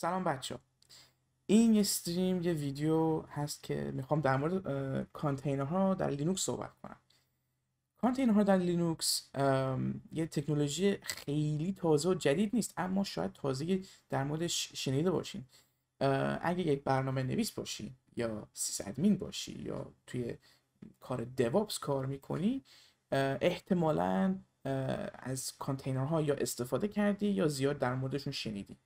سلام بچه ها. این یه استریم یه ویدیو هست که میخوام در مورد کانتینرها در لینوکس صحبت کنم کانتینرها در لینوکس یه تکنولوژی خیلی تازه و جدید نیست اما شاید تازه در موردش شنیده باشین اگه یک برنامه نویس باشی یا سیس ادمین باشی یا توی کار دوابس کار میکنی احتمالا از کانتینرها یا استفاده کردی یا زیاد در موردشون شنیدی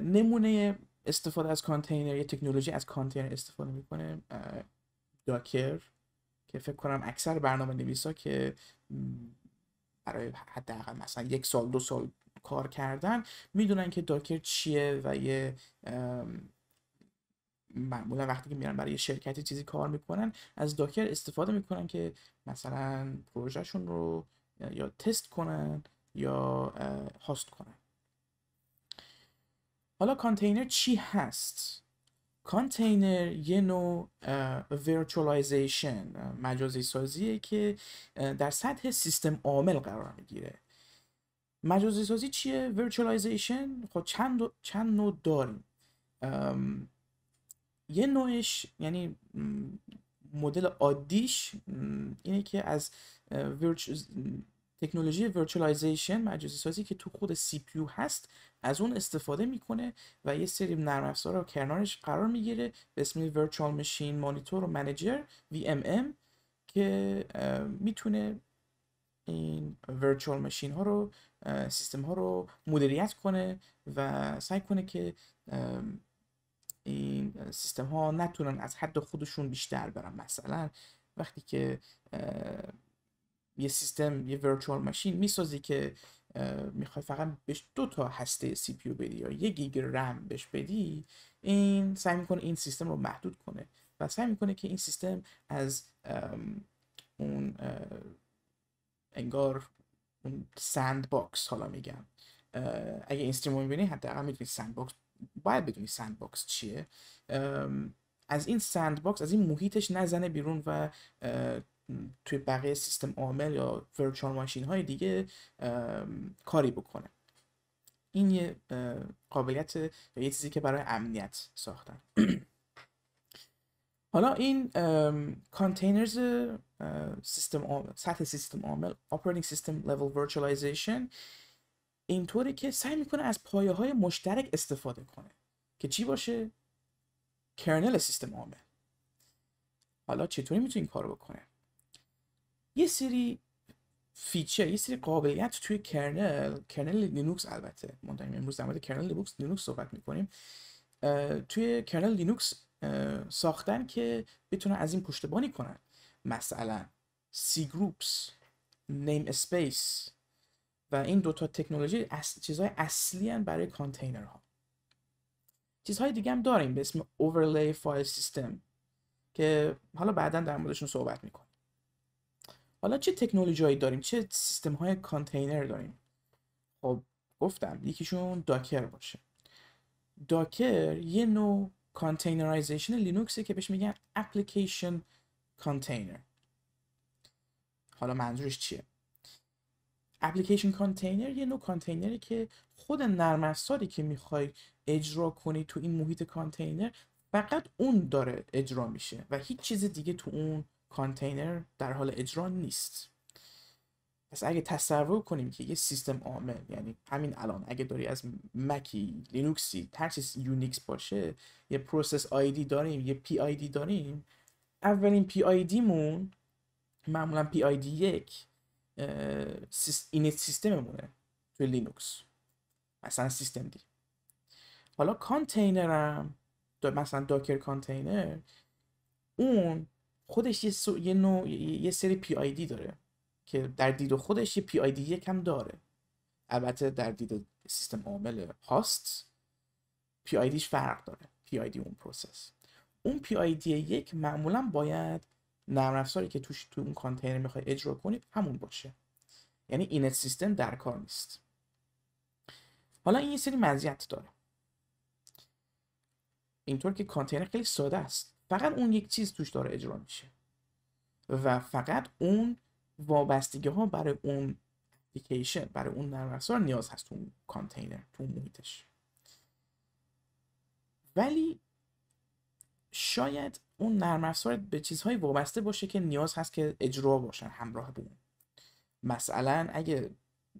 نمونه استفاده از کانتینر یه تکنولوژی از کانتینر استفاده میکنه داکر که فکر کنم اکثر برنامه نویسا که برای حداقل مثلا یک سال دو سال کار کردن میدونن که داکر چیه و یه معمولا وقتی که میرن برای یه شرکتی چیزی کار میکنن از داکر استفاده میکنن که مثلا پروژهشون رو یا تست کنن یا هاست کنن حالا کانتینر چی هست کانتینر یه نوع ورچوالایزیشن مجازی سازیه که در سطح سیستم عامل قرار میگیره مجازی سازی چیه ورچوالایزیشن خب چند چند نوع داریم یه نوعش یعنی مدل عادیش اینه که از تکنولوژی ورچوالایزیشن مجازی سازی که تو خود سی پیو هست از اون استفاده میکنه و یه سری نرم رو کنارش قرار میگیره به اسم ورچوال ماشین مانیتور و منیجر VMM که میتونه این ورچوال ماشین ها رو سیستم ها رو مدیریت کنه و سعی کنه که این سیستم ها نتونن از حد خودشون بیشتر برن مثلا وقتی که یه سیستم یه ورچوال ماشین میسازی که میخوای فقط بهش دو تا هسته سی پیو بدی یا یه گیگ رم بهش بدی این سعی میکنه این سیستم رو محدود کنه و سعی میکنه که این سیستم از اون انگار اون سند باکس حالا میگم اگه این سیستم رو میبینی حداقل میدونی سند باکس باید بدونی سند باکس چیه از این سند باکس از این محیطش نزنه بیرون و توی بقیه سیستم عامل یا ورچوال ماشین های دیگه کاری بکنه این یه قابلیت یه چیزی که برای امنیت ساختن حالا این کانتینرز سیستم سطح سیستم عامل operating سیستم level virtualization اینطوری که سعی میکنه از پایه های مشترک استفاده کنه که چی باشه کرنل سیستم عامل حالا چطوری میتونی این کارو بکنه یه سری فیچر یه سری قابلیت توی کرنل کرنل لینوکس البته ما داریم امروز در مورد کرنل لینوکس لینوکس صحبت میکنیم توی کرنل لینوکس ساختن که بتونه از این پشتبانی کنن مثلا سی گروپس نیم اسپیس و این دوتا تکنولوژی چیزهای اصلی برای کانتینر ها چیزهای دیگه هم داریم به اسم overlay فایل سیستم که حالا بعدا در موردشون صحبت میکنم حالا چه تکنولوژی داریم چه سیستم های کانتینر داریم خب گفتم یکیشون داکر باشه داکر یه نوع کانتینرایزیشن لینوکسه که بهش میگن اپلیکیشن کانتینر حالا منظورش چیه اپلیکیشن کانتینر یه نوع کانتینری که خود نرم افزاری که میخوای اجرا کنی تو این محیط کانتینر فقط اون داره اجرا میشه و هیچ چیز دیگه تو اون کانتینر در حال اجرا نیست پس اگه تصور کنیم که یه سیستم عامل یعنی همین الان اگه داری از مکی لینوکسی هر چیز یونیکس باشه یه پروسس آیدی داریم یه پی آیدی داریم اولین پی آیدی مون معمولا پی آیدی یک این سیستممونه توی لینوکس مثلا سیستم دی حالا کانتینرم مثلا داکر کانتینر اون خودش یه, یه, سری پی آی دی داره که در دید خودش یه پی آی دی یک هم داره البته در دید سیستم عامل هاست پی آی دیش فرق داره پی آی دی اون پروسس اون پی آی دی یک معمولا باید نرم افزاری که توش تو اون کانتینر میخوای اجرا کنی همون باشه یعنی این سیستم در کار نیست حالا این یه سری مزیت داره اینطور که کانتینر خیلی ساده است فقط اون یک چیز توش داره اجرا میشه و فقط اون وابستگی ها برای اون اپلیکیشن برای اون نرم نیاز هست تو اون کانتینر تو اون محیطش ولی شاید اون نرم به چیزهای وابسته باشه که نیاز هست که اجرا باشن همراه به اون مثلا اگه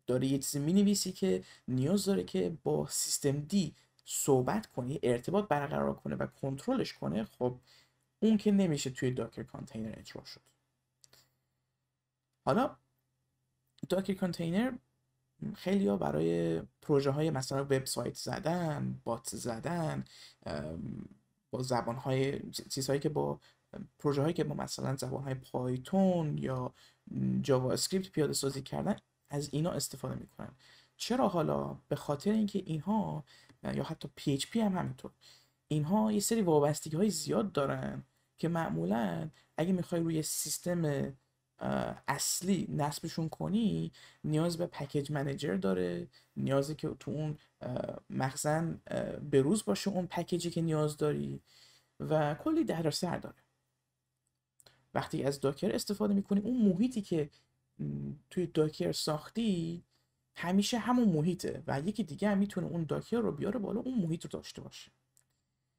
داری یه چیزی مینویسی که نیاز داره که با سیستم دی صحبت کنه ارتباط برقرار کنه و کنترلش کنه خب اون که نمیشه توی داکر کانتینر اجرا شد حالا داکر کانتینر خیلی ها برای پروژه های مثلا وبسایت زدن بات زدن با زبان های چیزهایی که با پروژه هایی که با مثلا زبان های پایتون یا جاوا اسکریپت پیاده سازی کردن از اینا استفاده میکنن چرا حالا به خاطر اینکه اینها یا حتی PHP هم همینطور اینها یه سری وابستگی های زیاد دارن که معمولا اگه میخوای روی سیستم اصلی نصبشون کنی نیاز به پکیج منیجر داره نیازه که تو اون مخزن بروز باشه اون پکیجی که نیاز داری و کلی در سر داره وقتی از داکر استفاده میکنی اون محیطی که توی داکر ساختی همیشه همون محیطه و یکی دیگه هم میتونه اون داکر رو بیاره بالا اون محیط رو داشته باشه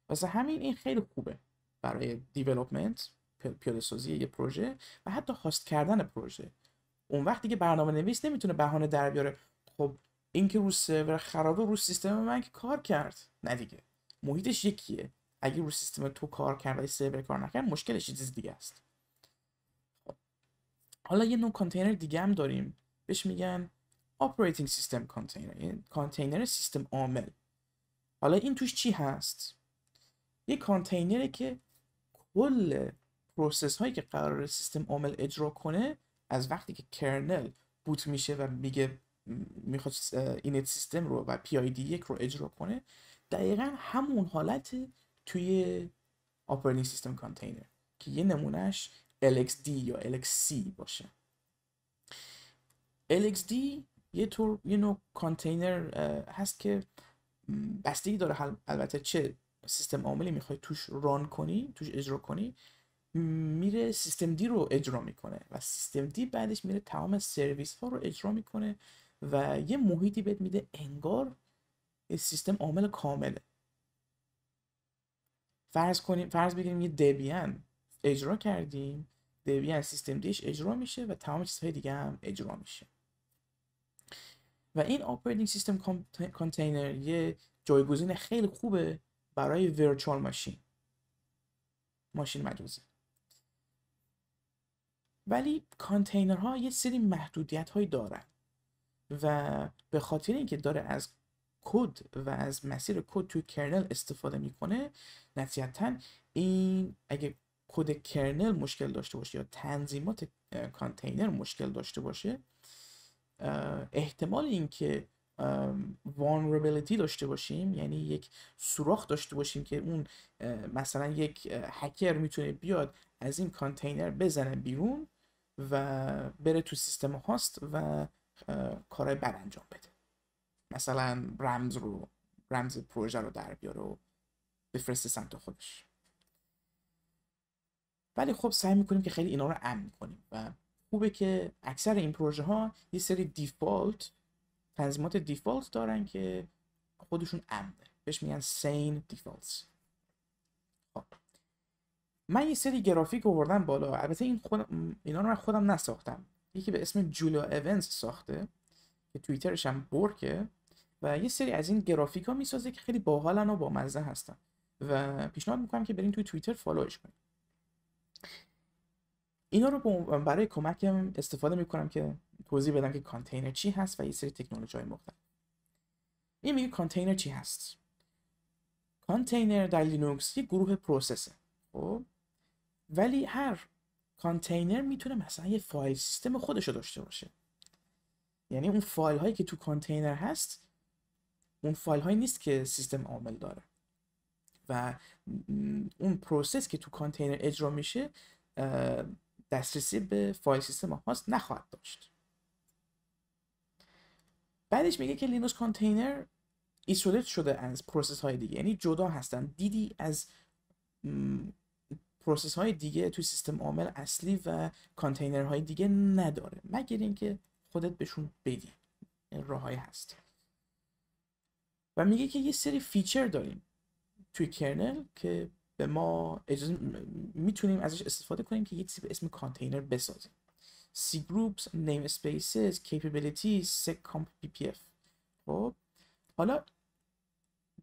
واسه همین این خیلی خوبه برای دیولپمنت پیاده سازی یه پروژه و حتی هاست کردن پروژه اون وقت دیگه برنامه نویس نمیتونه بهانه در بیاره خب این که رو سرور خرابه رو سیستم من که کار کرد نه دیگه محیطش یکیه اگه رو سیستم تو کار کرد ولی سرور کار نکرد مشکلش چیز دیگه است خب. حالا یه نوع کانتینر دیگه هم داریم بهش میگن operating system container یعنی کانتینر سیستم عامل حالا این توش چی هست یه کانتینری که کل پروسس هایی که قرار سیستم عامل اجرا کنه از وقتی که کرنل بوت میشه و میگه میخواد اینت سیستم رو و پی آی دی یک رو اجرا کنه دقیقا همون حالت توی operating سیستم کانتینر که یه نمونهش LXD یا LXC باشه LXD یه طور یه نوع کانتینر هست که بستگی داره البته چه سیستم عاملی میخوای توش ران کنی توش اجرا کنی میره سیستم دی رو اجرا میکنه و سیستم دی بعدش میره تمام سرویس ها رو اجرا میکنه و یه محیطی بهت میده انگار سیستم عامل کامله فرض کنیم فرض بگیریم یه دبیان اجرا کردیم دبیان سیستم دیش اجرا میشه و تمام چیزهای دیگه هم اجرا میشه و این Operating سیستم کانتینر یه جایگزین خیلی خوبه برای ورچوال ماشین ماشین مجازی ولی کانتینرها یه سری محدودیت هایی دارن و به خاطر اینکه داره از کد و از مسیر کد توی کرنل استفاده میکنه نتیجتا این اگه کد کرنل مشکل داشته باشه یا تنظیمات کانتینر مشکل داشته باشه احتمال اینکه vulnerability داشته باشیم یعنی یک سوراخ داشته باشیم که اون مثلا یک هکر میتونه بیاد از این کانتینر بزنه بیرون و بره تو سیستم هاست و کارهای بد انجام بده مثلا رمز رو رمز پروژه رو در بیاره و بفرسته سمت خودش ولی خب سعی میکنیم که خیلی اینا رو امن کنیم و خوبه که اکثر این پروژه ها یه سری دیفالت تنظیمات دیفالت دارن که خودشون امنه بهش میگن سین دیفالتس خب. من یه سری گرافیک آوردم بالا البته این خود... اینا رو من خودم نساختم یکی به اسم جولیا اونز ساخته که توییترش هم برکه و یه سری از این گرافیک ها میسازه که خیلی باحالن و بامزه هستن و پیشنهاد میکنم که برین توی توییتر فالوش کنید اینا رو برای کمکم استفاده میکنم که توضیح بدم که کانتینر چی هست و یه سری تکنولوژی های مختلف این میگه کانتینر چی هست کانتینر در لینوکس یه گروه پروسسه خب ولی هر کانتینر میتونه مثلا یه فایل سیستم خودش رو داشته باشه یعنی اون فایل هایی که تو کانتینر هست اون فایل هایی نیست که سیستم عامل داره و اون پروسس که تو کانتینر اجرا میشه دسترسی به فایل سیستم هاست نخواهد داشت بعدش میگه که لینوکس کانتینر ایسولیت شده از پروسس های دیگه یعنی جدا هستن دیدی از پروسس های دیگه توی سیستم عامل اصلی و کانتینر های دیگه نداره مگر اینکه خودت بهشون بدی یعنی های هست و میگه که یه سری فیچر داریم توی کرنل که به ما اجازه میتونیم ازش استفاده کنیم که یه چیزی به اسم کانتینر بسازیم C groups, namespaces, capabilities, seccomp ppf خب حالا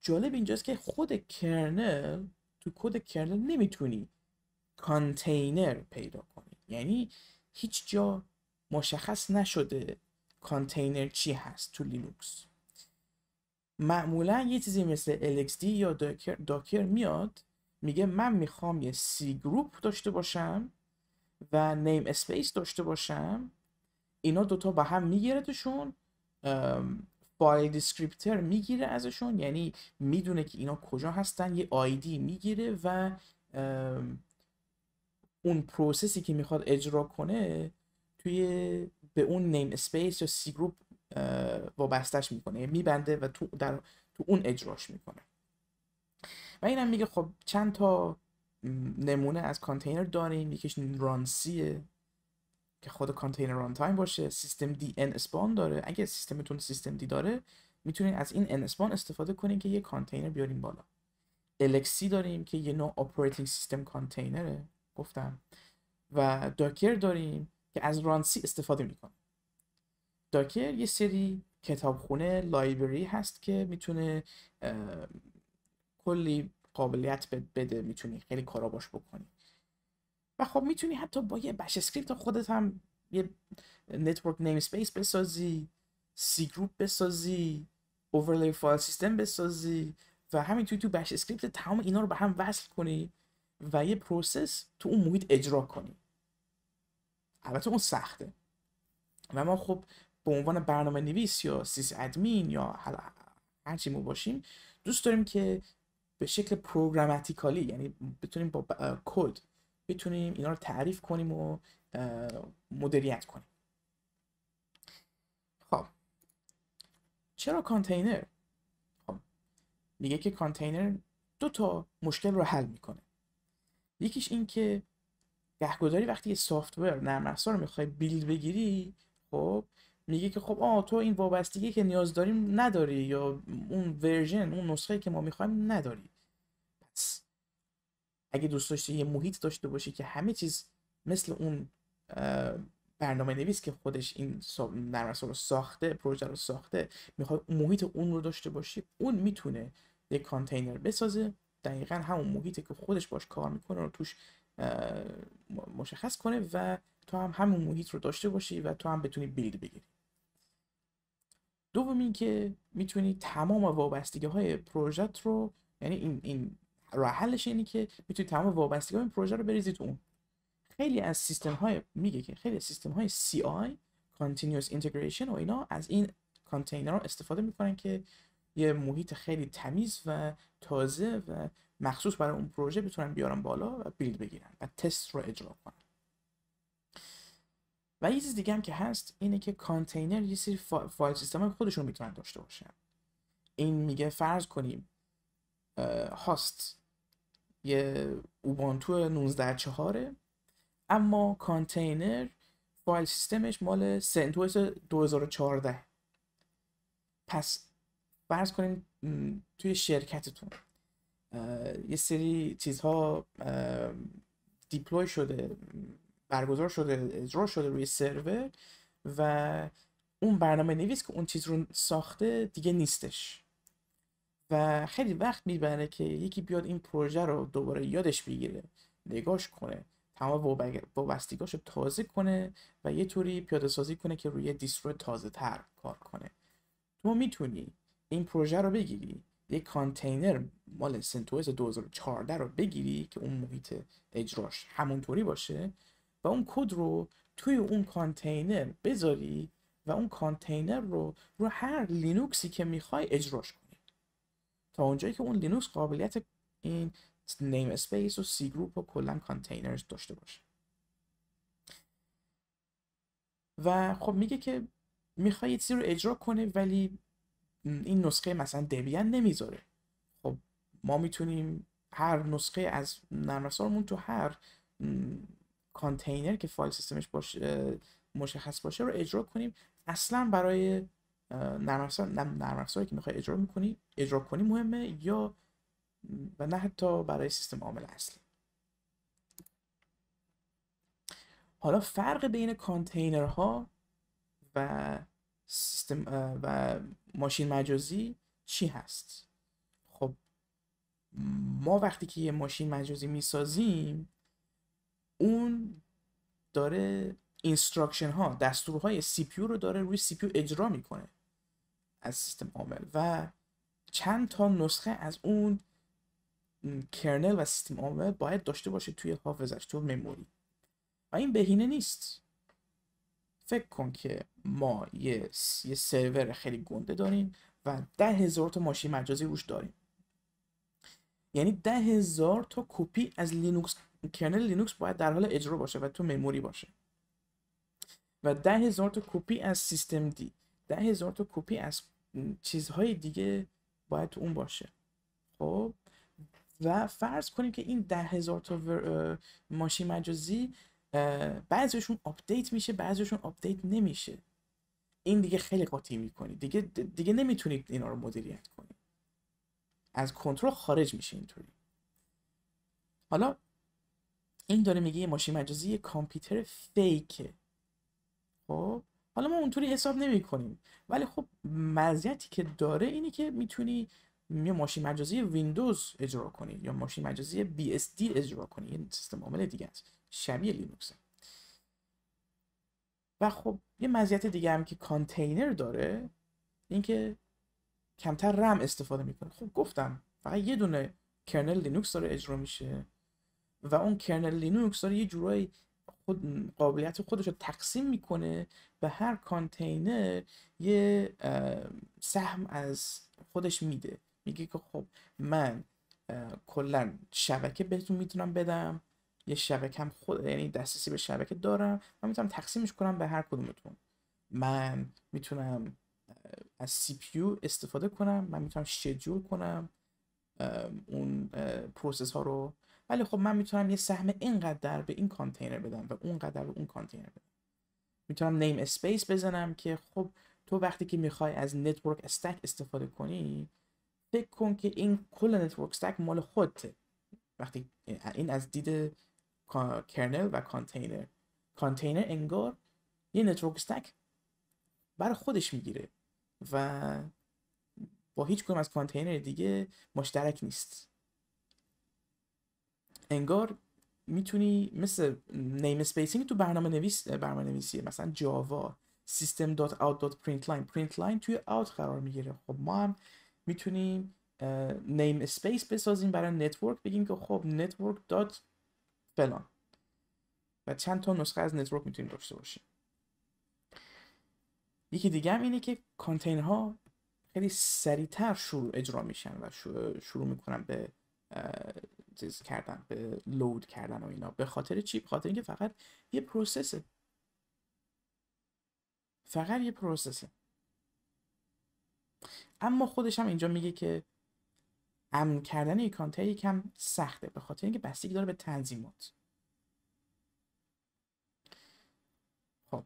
جالب اینجاست که خود کرنل تو کد کرنل نمیتونی کانتینر پیدا کنی یعنی هیچ جا مشخص نشده کانتینر چی هست تو لینوکس معمولا یه چیزی مثل LXD یا داکر, داکر میاد میگه من میخوام یه سی گروپ داشته باشم و نیم اسپیس داشته باشم اینا دوتا با هم میگیردشون فایل دیسکریپتر میگیره ازشون یعنی میدونه که اینا کجا هستن یه آیدی میگیره و اون پروسسی که میخواد اجرا کنه توی به اون نیم اسپیس یا سی گروپ وابستش میکنه یعنی میبنده و تو, در تو اون اجراش میکنه و اینم میگه خب چند تا نمونه از کانتینر داریم یکیش ران سیه که خود کانتینر ران تایم باشه سیستم دی ان اسپان داره اگه سیستمتون سیستم دی داره میتونین از این ان اسپان استفاده کنین که یه کانتینر بیاریم بالا الکسی داریم که یه نوع اپراتینگ سیستم کانتینره گفتم و داکر داریم که از رانسی استفاده میکنه داکر یه سری کتابخونه لایبری هست که میتونه کلی قابلیت بده میتونی خیلی کارا باش بکنی و خب میتونی حتی با یه بش اسکریپت خودت هم یه نتورک نیم اسپیس بسازی سی گروپ بسازی اوورلی فایل سیستم بسازی و همینطوری تو بش اسکریپت تمام اینا رو به هم وصل کنی و یه پروسس تو اون محیط اجرا کنی البته اون سخته و ما خب به عنوان برنامه نویس یا سیس ادمین یا هرچی مو باشیم دوست داریم که به شکل پروگراماتیکالی یعنی بتونیم با کد بتونیم اینا رو تعریف کنیم و مدیریت کنیم خب چرا کانتینر خب میگه که کانتینر دو تا مشکل رو حل میکنه یکیش این که گهگذاری وقتی یه سافت نرم افزار رو میخوای بیلد بگیری خب میگه که خب آه تو این وابستگی که نیاز داریم نداری یا اون ورژن اون نسخه که ما میخوایم نداری اگه دوست داشته یه محیط داشته باشی که همه چیز مثل اون برنامه نویس که خودش این نرم رو ساخته پروژه رو ساخته میخواد محیط اون رو داشته باشی اون میتونه یه کانتینر بسازه دقیقا همون محیطی که خودش باش کار میکنه رو توش مشخص کنه و تو هم همون محیط رو داشته باشی و تو هم بتونی بیلد بگیری دوم اینکه میتونی تمام وابستگی های پروژه رو یعنی این این راه حلش اینه که میتونی تمام وابستگی های پروژه رو بریزی تو اون خیلی از سیستم های میگه که خیلی از سیستم های CI Continuous Integration و اینا از این کانتینرها استفاده میکنن که یه محیط خیلی تمیز و تازه و مخصوص برای اون پروژه بتونن بیارن بالا و بیلد بگیرن و تست رو اجرا کنن و یه چیز دیگه هم که هست اینه که کانتینر یه سری فایل سیستم خودشون میتونن داشته باشن این میگه فرض کنیم هاست یه اوبانتو 19.4 چهاره اما کانتینر فایل سیستمش مال سنتوس 2014 پس فرض کنیم توی شرکتتون یه سری چیزها دیپلوی شده برگزار شده اجرا شده روی سرور و اون برنامه نویس که اون چیز رو ساخته دیگه نیستش و خیلی وقت میبره که یکی بیاد این پروژه رو دوباره یادش بگیره نگاش کنه تمام وابستگاش رو تازه کنه و یه طوری پیاده سازی کنه که روی دیسترو تازه تر کار کنه تو میتونی این پروژه رو بگیری یک کانتینر مال سنتوز 2014 رو بگیری که اون محیط اجراش همونطوری باشه و اون کد رو توی اون کانتینر بذاری و اون کانتینر رو رو هر لینوکسی که میخوای اجراش کنی تا اونجایی که اون لینوکس قابلیت این نیم اسپیس و سی گروپ و کلا کانتینرز داشته باشه و خب میگه که میخوای یه رو اجرا کنه ولی این نسخه مثلا دبیان نمیذاره خب ما میتونیم هر نسخه از نرمسارمون تو هر کانتینر که فایل سیستمش مشخص باشه رو اجرا کنیم اصلا برای نرم افزار نرم که میخوای اجرا میکنی اجرا کنی مهمه یا و نه حتی برای سیستم عامل اصلی حالا فرق بین کانتینرها و سیستم و ماشین مجازی چی هست خب ما وقتی که یه ماشین مجازی میسازیم اون داره اینستراکشن ها دستورهای سی پیو رو داره روی سی پیو اجرا میکنه از سیستم عامل و چند تا نسخه از اون کرنل و سیستم عامل باید داشته باشه توی حافظش تو مموری و این بهینه نیست فکر کن که ما یه, یه سرور خیلی گنده داریم و ده هزار تا ماشین مجازی روش داریم یعنی ده هزار تا کپی از لینوکس کرنل لینوکس باید در حال اجرا باشه و تو مموری باشه و ده هزار تا کپی از سیستم دی ده هزار تا کپی از چیزهای دیگه باید تو اون باشه خب و فرض کنیم که این ده هزار تا ماشین مجازی بعضیشون آپدیت میشه بعضیشون آپدیت نمیشه این دیگه خیلی قاطی میکنی دیگه دیگه نمیتونید اینا رو مدیریت کنید از کنترل خارج میشه اینطوری حالا این داره میگه یه ماشین مجازی یه کامپیوتر فیکه خب حالا ما اونطوری حساب نمی ولی خب مزیتی که داره اینه که میتونی یه ماشین مجازی ویندوز اجرا کنی یا ماشین مجازی دی اجرا کنی یه سیستم عامل دیگه است شبیه لینوکس و خب یه مزیت دیگه هم که کانتینر داره اینکه کمتر رم استفاده میکنه خب گفتم فقط یه دونه کرنل لینوکس داره اجرا میشه و اون کرنل لینوکس داره یه جورایی خود قابلیت خودش رو تقسیم میکنه به هر کانتینر یه سهم از خودش میده میگه که خب من کلا شبکه بهتون میتونم بدم یه شبکه هم خود یعنی دسترسی به شبکه دارم من میتونم تقسیمش کنم به هر کدومتون من میتونم از سی پیو استفاده کنم من میتونم شجول کنم اون پروسس ها رو ولی خب من میتونم یه سهم اینقدر به این کانتینر بدم و اونقدر به اون کانتینر بدم میتونم نیم اسپیس بزنم که خب تو وقتی که میخوای از نتورک استک استفاده کنی فکر کن که این کل نتورک استک مال خودته وقتی این از دید کرنل و کانتینر کانتینر انگار یه نتورک استک بر خودش میگیره و با هیچ کنم از کانتینر دیگه مشترک نیست انگار میتونی مثل نیم اسپیسینگ تو برنامه نویس برنامه نویسیه مثلا جاوا سیستم دات اوت دات پرینت لاین پرینت لاین توی اوت قرار میگیره خب ما هم میتونیم نیم اسپیس بسازیم برای نتورک بگیم که خب نتورک دات فلان و چند تا نسخه از نتورک میتونیم داشته باشیم یکی دیگه هم اینه که کانتین ها خیلی سریعتر شروع اجرا میشن و شروع میکنن به چیز کردن به لود کردن و اینا به خاطر چی به خاطر اینکه فقط یه پروسسه فقط یه پروسسه اما خودش هم اینجا میگه که امن کردن کانتر یکم سخته به خاطر اینکه بستگی داره به تنظیمات خب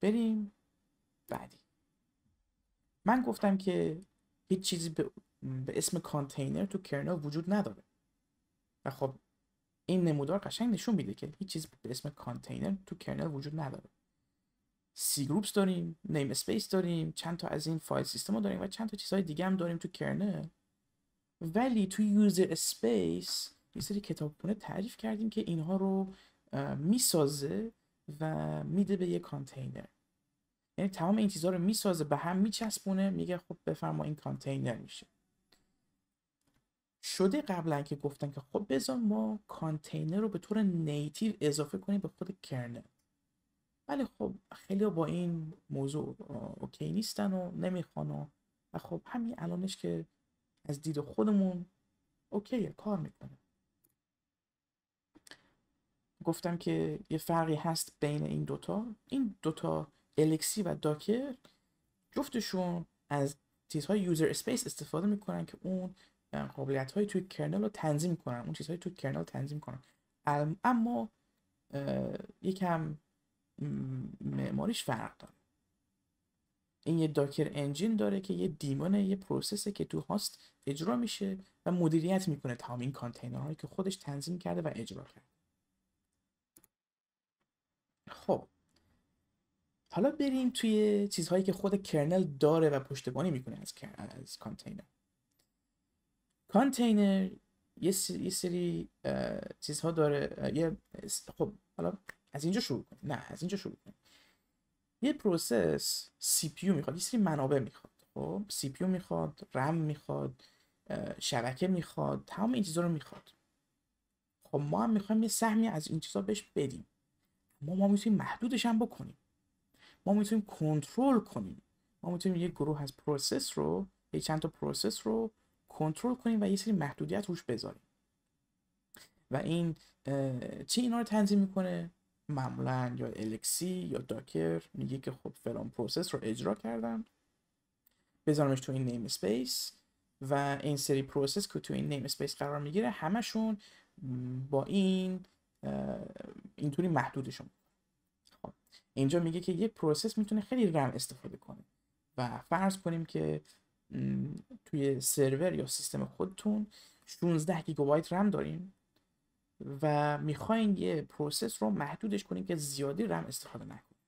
بریم بعدی من گفتم که هیچ چیزی به به اسم کانتینر تو کرنل وجود نداره و خب این نمودار قشنگ نشون میده که هیچ چیز به اسم کانتینر تو کرنل وجود نداره سی گروپس داریم نیم اسپیس داریم چند تا از این فایل سیستم داریم و چند تا چیزهای دیگه هم داریم تو کرنل ولی تو یوزر اسپیس یه سری کتابخونه تعریف کردیم که اینها رو میسازه و میده به یه کانتینر یعنی تمام این چیزها رو میسازه به هم میچسبونه میگه خب بفرما این کانتینر میشه شده قبلا که گفتن که خب بذار ما کانتینر رو به طور نیتیو اضافه کنیم به خود کرنل ولی خب خیلی با این موضوع اوکی نیستن و نمیخوان و, و خب همین الانش که از دید خودمون اوکیه کار میکنه گفتم که یه فرقی هست بین این دوتا این دوتا الکسی و داکر جفتشون از چیزهای یوزر اسپیس استفاده میکنن که اون قابلیت های توی کرنل رو تنظیم کنن اون چیزهایی توی کرنل تنظیم کنن اما یکم معماریش فرق داره این یه داکر انجین داره که یه دیمونه یه پروسسه که تو هاست اجرا میشه و مدیریت میکنه تمام این هایی که خودش تنظیم کرده و اجرا کرده خب حالا بریم توی چیزهایی که خود کرنل داره و پشتبانی میکنه از از کانتینر کانتینر یه سری, چیزها داره یه خب حالا از اینجا شروع کنیم نه از اینجا شروع کنیم یه پروسس سی پی میخواد یه سری منابع میخواد خب سی پی میخواد رم میخواد شبکه میخواد تمام این چیزها رو میخواد خب ما هم میخوایم یه سهمی از این چیزها بهش بدیم ما ما میتونیم محدودش هم بکنیم ما میتونیم کنترل کنیم ما میتونیم یه گروه از پروسس رو یه چند تا پروسس رو کنترل کنیم و یه سری محدودیت روش بذاریم و این چی اینا رو تنظیم میکنه معمولا یا الکسی یا داکر میگه که خب فلان پروسس رو اجرا کردم بذارمش تو این نیم سپیس و این سری پروسس که تو این نیم سپیس قرار میگیره همشون با این اینطوری محدودشون خب، اینجا میگه که یک پروسس میتونه خیلی رم استفاده کنه و فرض کنیم که توی سرور یا سیستم خودتون 16 گیگابایت رم داریم و میخواین یه پروسس رو محدودش کنین که زیادی رم استفاده نکنین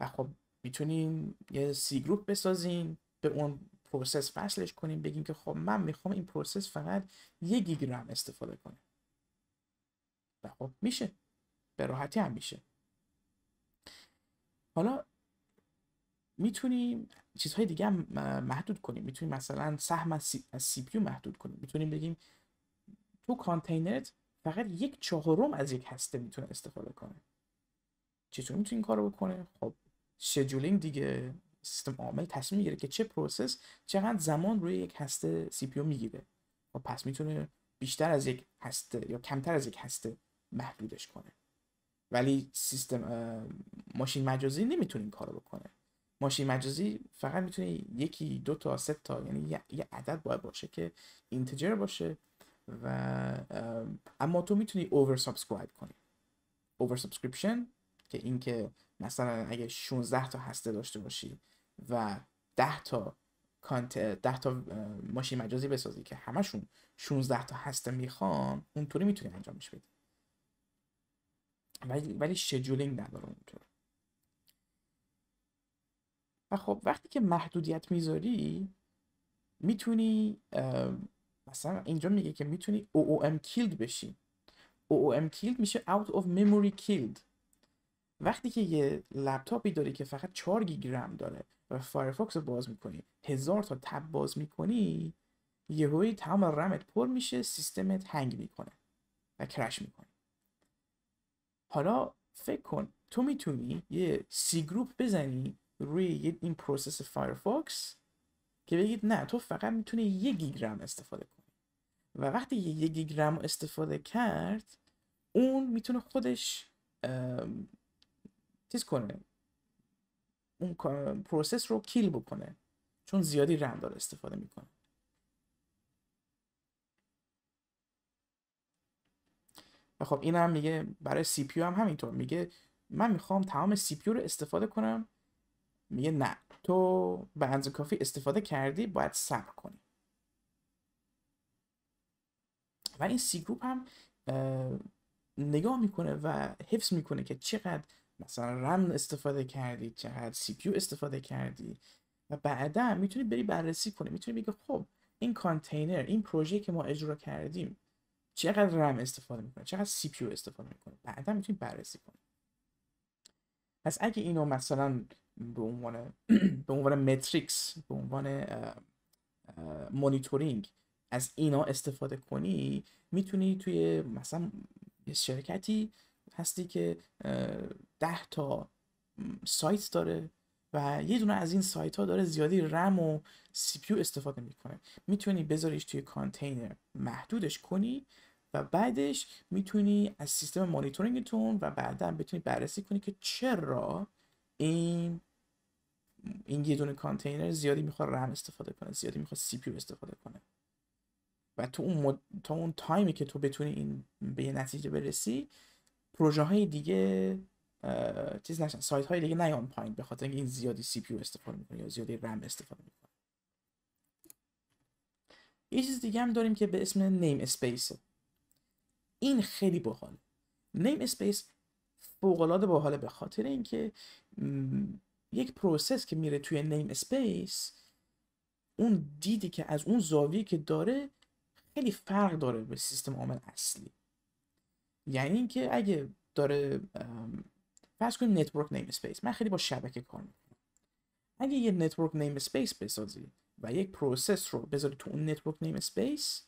و خب میتونین یه سی گروپ بسازین به اون پروسس فصلش کنیم بگیم که خب من میخوام این پروسس فقط یه گیگ رم استفاده کنه و خب میشه به راحتی هم میشه حالا میتونیم چیزهای دیگه هم محدود کنیم میتونیم مثلا سهم از سی پیو محدود کنیم میتونیم بگیم تو کانتینرت فقط یک چهارم از یک هسته میتونه استفاده کنه چطور میتونه این کارو بکنه خب شجولینگ دیگه سیستم عامل تصمیم میگیره که چه پروسس چقدر زمان روی یک هسته سی پیو میگیره و خب، پس میتونه بیشتر از یک هسته یا کمتر از یک هسته محدودش کنه ولی سیستم ماشین مجازی نمیتونه این کارو بکنه ماشین مجازی فقط میتونه یکی دو تا سه تا یعنی یه عدد باید باشه که اینتجر باشه و اما تو میتونی اوور سابسکرایب کنی اوور که اینکه مثلا اگه 16 تا هسته داشته باشی و 10 تا کانت 10 تا ماشین مجازی بسازی که همشون 16 تا هسته میخوان اونطوری میتونی انجامش بدی ولی ولی شجولینگ نداره اونطور و خب وقتی که محدودیت میذاری میتونی مثلا اینجا میگه که میتونی OOM killed بشی OOM killed میشه out of memory killed وقتی که یه لپتاپی داری که فقط 4 گیگ رم داره و فایرفاکس رو باز میکنی هزار تا تب باز میکنی هایی تمام رمت پر میشه سیستمت هنگ میکنه و کرش میکنه حالا فکر کن تو میتونی یه سی گروپ بزنی روی این پروسس فایرفاکس که بگید نه تو فقط میتونی یک گیگرم استفاده کنی و وقتی یک گیگ استفاده کرد اون میتونه خودش چیز کنه اون پروسس رو کیل بکنه چون زیادی رم داره استفاده میکنه و خب این هم میگه برای سی پیو هم همینطور میگه من میخوام تمام سی پیو رو استفاده کنم میگه نه تو به اندازه کافی استفاده کردی باید صبر کنی و این سی گروپ هم نگاه میکنه و حفظ میکنه که چقدر مثلا رم استفاده کردی چقدر سی پیو استفاده کردی و بعدا میتونی بری بررسی کنی میتونی بگی خب این کانتینر این پروژه که ما اجرا کردیم چقدر رم استفاده میکنه چقدر سی پیو استفاده میکنه بعدا میتونی بررسی کنی پس اگه اینو مثلا به عنوان به عنوان متریکس به عنوان مونیتورینگ از اینا استفاده کنی میتونی توی مثلا یه شرکتی هستی که ده تا سایت داره و یه دونه از این سایت ها داره زیادی رم و سی پیو استفاده میکنه میتونی بذاریش توی کانتینر محدودش کنی و بعدش میتونی از سیستم مانیتورینگتون و بعدا بتونی بررسی کنی که چرا این این یه دونه کانتینر زیادی میخواد رم استفاده کنه زیادی میخواد سی پی استفاده کنه و تو اون, مد... تا اون تایمی که تو بتونی این به یه نتیجه برسی پروژه های دیگه چیز نشن سایت های دیگه نیان پایین به خاطر این زیادی سی پی استفاده میکنه یا زیادی رم استفاده میکنه یه چیز دیگه هم داریم که به اسم نیم اسپیس این خیلی باحال نیم اسپیس فوقالعاده باحاله به خاطر اینکه یک پروسس که میره توی نیم اسپیس اون دیدی که از اون زاویه که داره خیلی فرق داره به سیستم عامل اصلی یعنی اینکه اگه داره فرض کنیم نتورک نیم اسپیس من خیلی با شبکه کار میکنم اگه یه نتورک نیم اسپیس بسازی و یک پروسس رو بذاری تو اون نتورک نیم اسپیس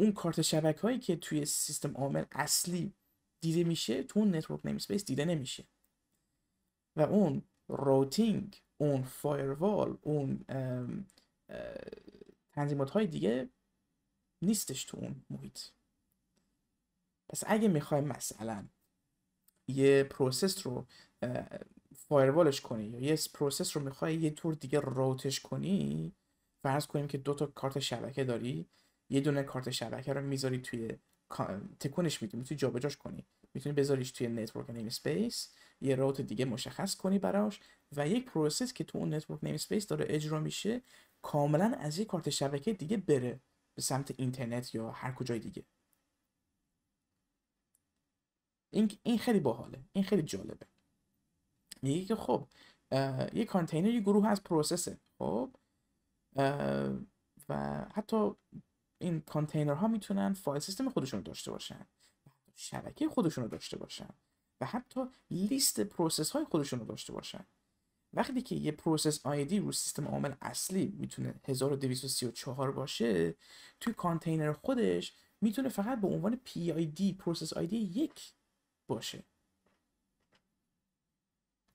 اون کارت شبکه هایی که توی سیستم عامل اصلی دیده میشه تو اون نتورک نیم اسپیس دیده نمیشه و اون روتینگ اون فایروال اون تنظیمات های دیگه نیستش تو اون محیط پس اگه میخوای مثلا یه پروسس رو فایروالش کنی یا یه پروسس رو میخوای یه طور دیگه روتش کنی فرض کنیم که دو تا کارت شبکه داری یه دونه کارت شبکه رو میذاری توی تکونش میدی میتونی جابجاش کنی میتونی بذاریش توی نتورک نیم اسپیس یه روت دیگه مشخص کنی براش و یک پروسس که تو اون نتورک نیم اسپیس داره اجرا میشه کاملا از یه کارت شبکه دیگه بره به سمت اینترنت یا هر کجای دیگه این این خیلی باحاله این خیلی جالبه میگه که خب یه کانتینر یه گروه از پروسسه خب و حتی این کانتینرها میتونن فایل سیستم خودشون داشته باشن شبکه خودشون رو داشته باشن و حتی لیست پروسس های خودشون رو داشته باشن وقتی که یه پروسس آیدی رو سیستم عامل اصلی میتونه 1234 باشه توی کانتینر خودش میتونه فقط به عنوان پی دی پروسس آیدی یک باشه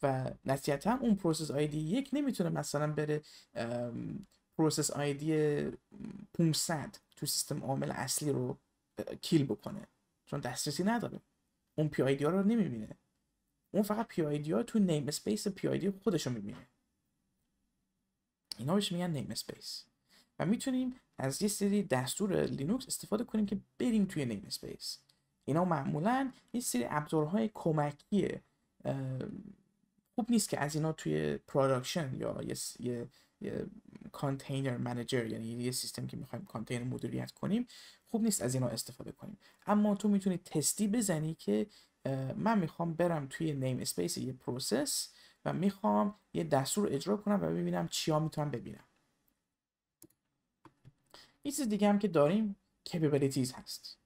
و هم اون پروسس آیدی یک نمیتونه مثلا بره پروسس آیدی 500 تو سیستم عامل اصلی رو کیل بکنه چون دسترسی نداره اون پی آیدی ها رو نمیبینه اون فقط پی آیدی ها تو نیم اسپیس پی آیدی خودش رو میبینه اینا بهش میگن نیم اسپیس و میتونیم از یه سری دستور لینوکس استفاده کنیم که بریم توی نیم اسپیس اینا معمولا یه سری ابزارهای کمکیه خوب نیست که از اینا توی پروداکشن یا یه کانتینر منیجر یعنی یه سیستم که میخوایم کانتینر مدیریت کنیم خوب نیست از اینا استفاده کنیم اما تو میتونی تستی بزنی که من میخوام برم توی نیم اسپیس یه پروسس و میخوام یه دستور اجرا کنم و ببینم چیا میتونم ببینم یه چیز دیگه هم که داریم capabilities هست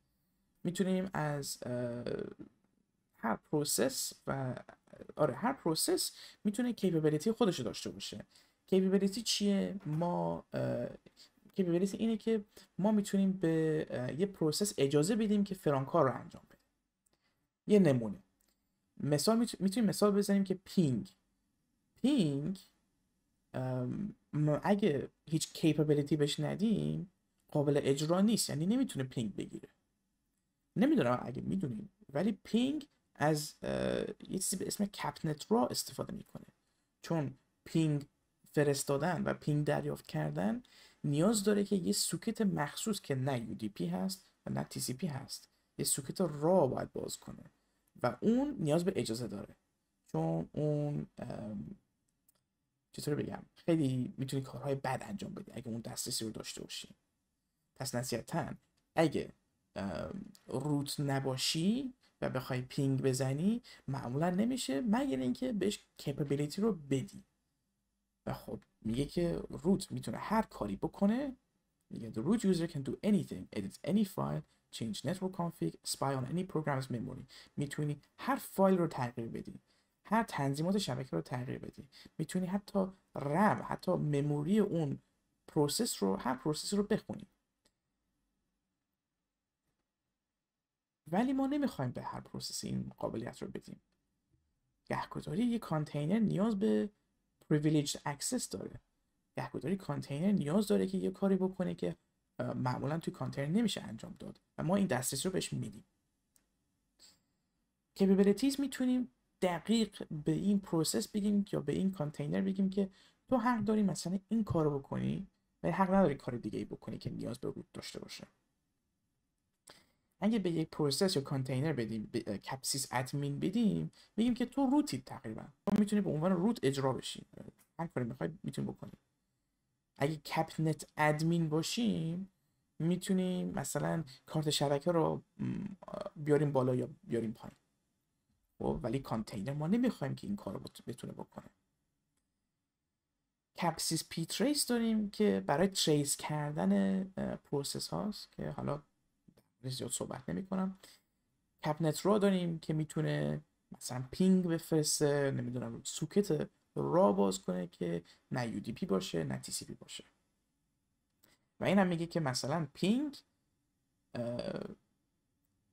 میتونیم از هر پروسس و آره هر پروسس میتونه کیپبلیتی خودش داشته باشه کیپیبلیتی چیه ما کیپیبلیتی اینه که ما میتونیم به یه پروسس اجازه بدیم که فرانکار رو انجام بده یه نمونه مثال میتونیم مثال بزنیم که پینگ پینگ اگه هیچ کیپیبلیتی بهش ندیم قابل اجرا نیست یعنی نمیتونه پینگ بگیره نمیدونم اگه میدونیم ولی پینگ از یه چیزی به اسم کپنت را استفاده میکنه چون پینگ فرستادن و پینگ دریافت کردن نیاز داره که یه سوکت مخصوص که نه UDP هست و نه TCP هست یه سوکت را باید باز کنه و اون نیاز به اجازه داره چون اون چطور بگم خیلی میتونی کارهای بد انجام بدی اگه اون دسترسی رو داشته باشی پس نصیحتا اگه روت نباشی و بخوای پینگ بزنی معمولا نمیشه مگر اینکه بهش کپبیلیتی رو بدی و خب میگه که روت میتونه هر کاری بکنه میگه the root user can do anything edit any file change network config spy on any program's memory میتونی هر فایل رو تغییر بدی هر تنظیمات شبکه رو تغییر بدی میتونی حتی رم حتی مموری اون پروسس رو هر پروسس رو بخونی ولی ما نمیخوایم به هر پروسس این قابلیت رو بدیم گهگذاری یک کانتینر نیاز به privileged access داره گهگداری کانتینر نیاز داره که یه کاری بکنه که معمولا توی کانتینر نمیشه انجام داد و ما این دسترسی رو بهش میدیم capabilities میتونیم دقیق به این پروسس بگیم یا به این کانتینر بگیم که تو حق داری مثلا این کارو بکنی ولی حق نداری کار دیگه ای بکنی که نیاز به داشته باشه اگه به یک پروسس یا کانتینر بدیم کپسیس ادمین بدیم میگیم که تو روتی تقریبا تو میتونی به عنوان روت اجرا بشی هر کاری میخوای میتونی بکنی اگه کپنت ادمین باشیم میتونیم مثلا کارت شبکه رو بیاریم بالا یا بیاریم پایین خب، ولی کانتینر ما نمیخوایم که این کار رو بتونه بکنه کپسیس پی تریس داریم که برای تریس کردن پروسس هاست که حالا زیاد صحبت نمی کنم کپنت را داریم که میتونه مثلا پینگ بفرسته نمیدونم سوکت را باز کنه که نه پی باشه نه پی باشه و این هم میگه که مثلا پینگ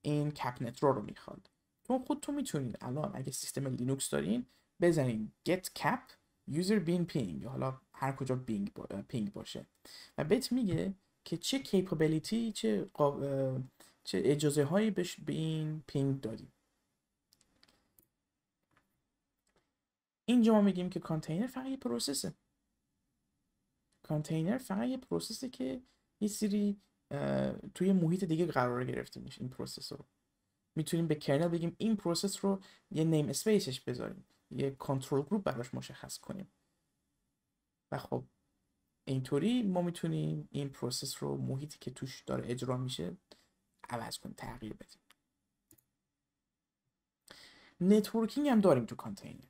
این کپنت را رو میخواد تو خودتون میتونین الان اگه سیستم لینوکس دارین بزنین get cap user bin ping حالا هر کجا پینگ باشه و بت میگه که چه کیپابلیتی چه چه اجازه هایی به این پینگ دادیم اینجا ما میگیم که کانتینر فقط یه پروسسه کانتینر فقط یه پروسسه که یه سری توی محیط دیگه قرار گرفته گرفتیم این پروسس رو میتونیم به کرنل بگیم این پروسس رو یه نیم اسپیسش بذاریم یه کنترل گروپ براش مشخص کنیم و خب اینطوری ما میتونیم این پروسس رو محیطی که توش داره اجرا میشه عوض کنیم تغییر بدیم نتورکینگ هم داریم تو کانتینر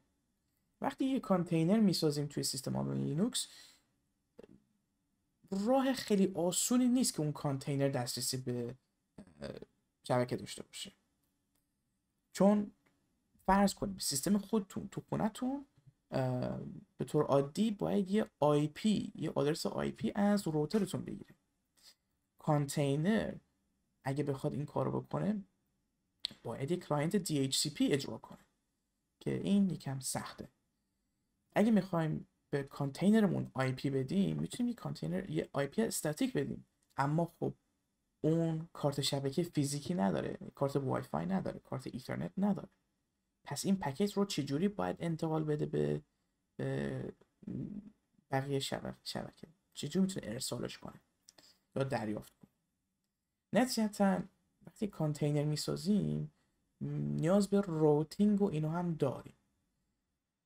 وقتی یه کانتینر میسازیم توی سیستم عامل لینوکس راه خیلی آسونی نیست که اون کانتینر دسترسی به شبکه داشته باشه چون فرض کنیم سیستم خودتون تو خونتون به طور عادی باید یه آی پی یه آدرس آی پی از روترتون بگیره کانتینر اگه بخواد این کارو بکنه باید یک کلاینت DHCP اجرا کنه که این یکم سخته اگه میخوایم به کانتینرمون IP بدیم میتونیم یک کانتینر یه IP استاتیک بدیم اما خب اون کارت شبکه فیزیکی نداره کارت وای فای نداره کارت اینترنت نداره پس این پکیج رو چجوری باید انتقال بده به, بقیه شبکه چجوری میتونه ارسالش کنه یا دریافت نتیجتا وقتی کانتینر میسازیم نیاز به روتینگ و اینو هم داریم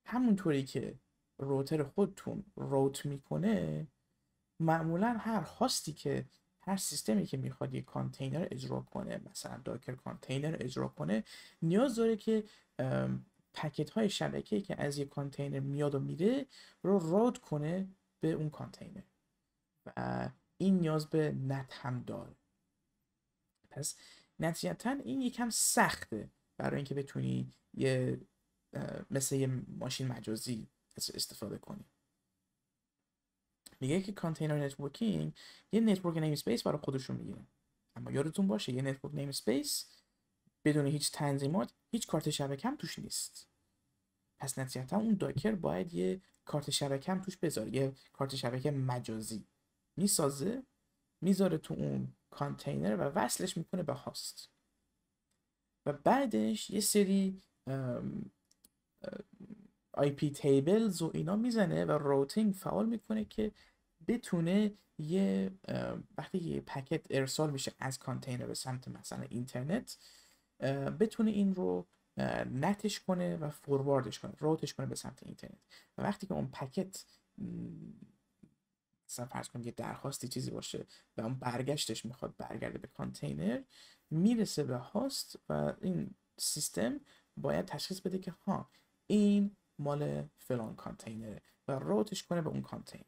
همونطوری که روتر خودتون روت میکنه معمولا هر هاستی که هر سیستمی که میخواد یک کانتینر اجرا کنه مثلا داکر کانتینر اجرا کنه نیاز داره که پکت های شبکه که از یک کانتینر میاد و میره رو روت کنه به اون کانتینر و این نیاز به نت هم داره پس نتیجتا این یکم سخته برای اینکه بتونی یه مثل یه ماشین مجازی استفاده کنی میگه که کانتینر نتورکینگ یه نتورک نیم اسپیس برای خودشون میگه اما یادتون باشه یه نتورک نیم اسپیس بدون هیچ تنظیمات هیچ کارت شبکه هم توش نیست پس نتیجتا اون داکر باید یه کارت شبکه هم توش بذاره یه کارت شبکه مجازی میسازه میذاره تو اون کانتینر و وصلش میکنه به هاست و بعدش یه سری آی پی تیبلز و اینا میزنه و روتینگ فعال میکنه که بتونه یه وقتی یه پکت ارسال میشه از کانتینر به سمت مثلا اینترنت بتونه این رو نتش کنه و فورواردش کنه روتش کنه به سمت اینترنت و وقتی که اون پکت مثلا فرض کنید یه درخواستی چیزی باشه و اون برگشتش میخواد برگرده به کانتینر میرسه به هاست و این سیستم باید تشخیص بده که ها این مال فلان کانتینره و روتش کنه به اون کانتینر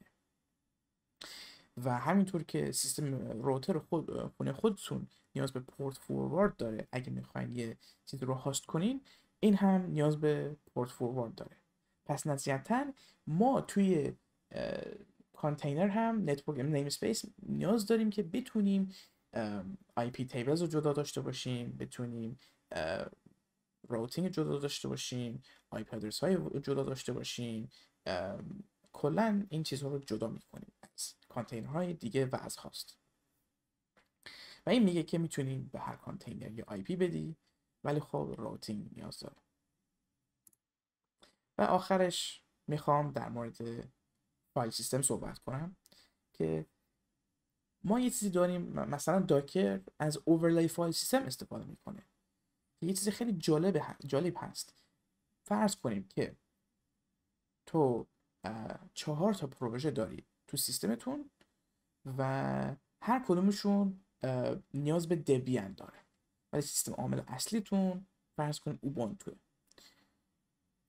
و همینطور که سیستم روتر خود خونه خودتون نیاز به پورت فوروارد داره اگه میخواین یه چیزی رو هاست کنین این هم نیاز به پورت فوروارد داره پس نتیجتا ما توی کانتینر هم نتورک یعنی نیم اسپیس نیاز داریم که بتونیم آی پی تیبلز رو جدا داشته باشیم بتونیم روتینگ جدا داشته باشیم آی پی های جدا داشته باشیم کلا این چیزها رو جدا میکنیم از کانتینر های دیگه و از هاست و این میگه که میتونیم به هر کانتینر یا آی پی بدی ولی خب روتینگ نیاز داره و آخرش میخوام در مورد فایل سیستم صحبت کنم که ما یه چیزی داریم مثلا داکر از اوورلی فایل سیستم استفاده میکنه یه چیزی خیلی جالب جالب هست فرض کنیم که تو چهار تا پروژه داری تو سیستمتون و هر کدومشون نیاز به دبیان داره ولی سیستم عامل اصلیتون فرض کنیم اوبانتو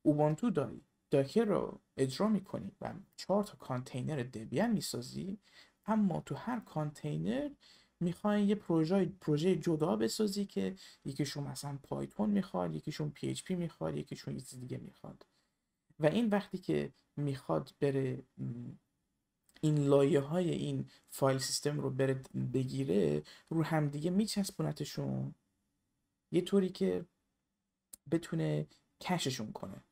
اوبانتو داری داکر رو اجرا میکنی و چهار تا کانتینر دبیان میسازی اما تو هر کانتینر میخواین یه پروژه پروژه جدا بسازی که یکیشون مثلا پایتون میخواد یکیشون پی اچ پی میخواد یکیشون چیز دیگه میخواد و این وقتی که میخواد بره این لایه های این فایل سیستم رو بره بگیره رو همدیگه میچسبونتشون یه طوری که بتونه کششون کنه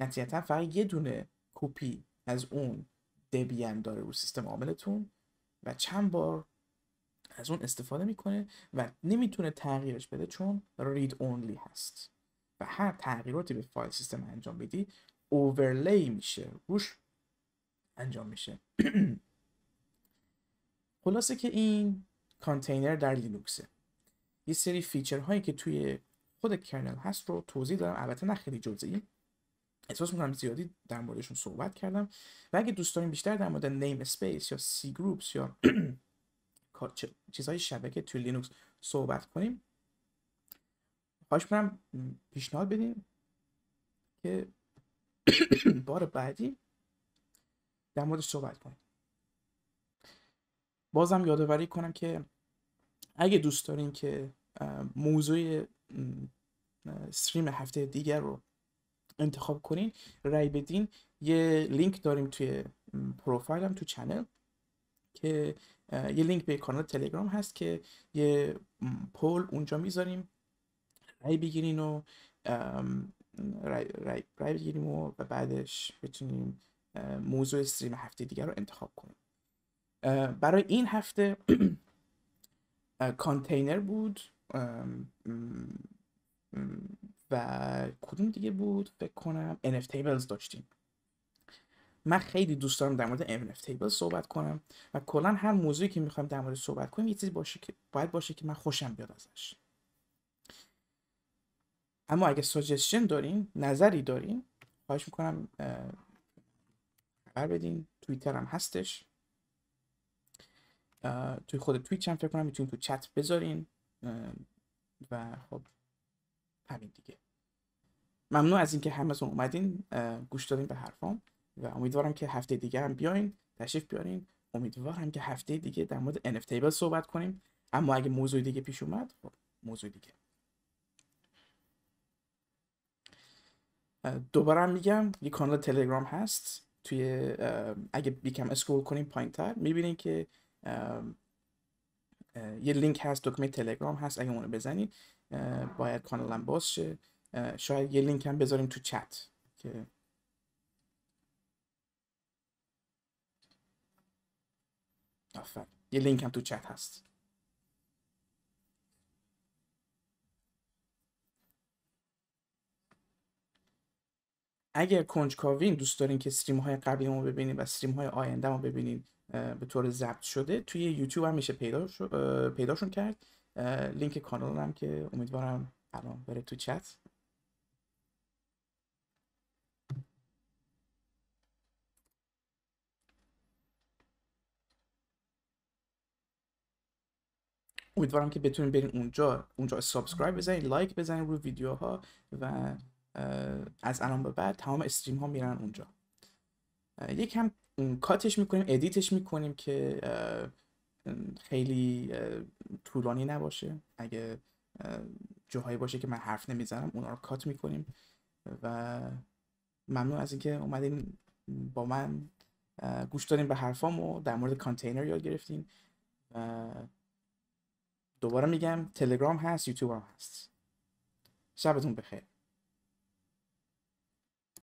نتیجتا فقط یه دونه کپی از اون دبیان داره رو سیستم عاملتون و چند بار از اون استفاده میکنه و نمیتونه تغییرش بده چون رید اونلی هست و هر تغییراتی به فایل سیستم انجام بدی اوورلی میشه روش انجام میشه خلاصه که این کانتینر در لینوکسه یه سری فیچر هایی که توی خود کرنل هست رو توضیح دارم البته نه خیلی جزئی احساس میکنم زیادی در موردشون صحبت کردم و اگه دوست داریم بیشتر در مورد نیم اسپیس یا سی گروپس یا چیزهای شبکه توی لینوکس صحبت کنیم خواهش میکنم پیشنهاد بدیم که بار بعدی در مورد صحبت کنیم بازم یادآوری کنم که اگه دوست داریم که موضوع استریم هفته دیگر رو انتخاب کنین رای بدین یه لینک داریم توی پروفایلم تو چنل که یه لینک به کانال تلگرام هست که یه پول اونجا میذاریم رای بگیرین و رای, رای, رای بگیریم و بعدش بتونیم موضوع استریم هفته دیگر رو انتخاب کنیم برای این هفته کانتینر بود و کدوم دیگه بود فکر کنم NF Tables داشتیم من خیلی دوست دارم در مورد NF Tables صحبت کنم و کلا هر موضوعی که میخوام در مورد صحبت کنیم یه چیزی باشه که باید باشه که من خوشم بیاد ازش اما اگه ساجستشن دارین نظری دارین خواهش میکنم خبر بدین تویتر هم هستش توی خود تویچ هم فکر کنم میتونین تو چت بذارین و خب همین دیگه ممنون از اینکه همتون اومدین گوش دادین به حرفام و امیدوارم که هفته دیگه هم بیاین تشریف بیارین امیدوارم که هفته دیگه در مورد NFT صحبت کنیم اما اگه موضوع دیگه پیش اومد خب، موضوع دیگه دوباره هم میگم یه کانال تلگرام هست توی اگه بیکم اسکرول کنیم پایین تر میبینین که یه لینک هست دکمه تلگرام هست اگه اونو بزنید باید کانالم باز شه شاید یه لینک هم بذاریم تو چت که آفر یه لینک هم تو چت هست اگر کنجکاوین دوست دارین که سریم های قبلی ما ببینیم و سریم های آینده ما ببینید به طور ضبط شده توی یوتیوب هم میشه پیدا پیداشون کرد لینک کانالم که امیدوارم الان بره تو چت امیدوارم که بتونین برین اونجا اونجا سابسکرایب بزنین لایک بزنین روی ویدیوها و از الان به بعد تمام استریم ها میرن اونجا یکم کاتش میکنیم ادیتش میکنیم که خیلی طولانی نباشه اگه جاهایی باشه که من حرف نمیزنم اونا رو کات میکنیم و ممنون از اینکه اومدین با من گوش دارین به حرفام و در مورد کانتینر یاد گرفتین دوباره میگم تلگرام هست یوتیوب هم هست شبتون بخیر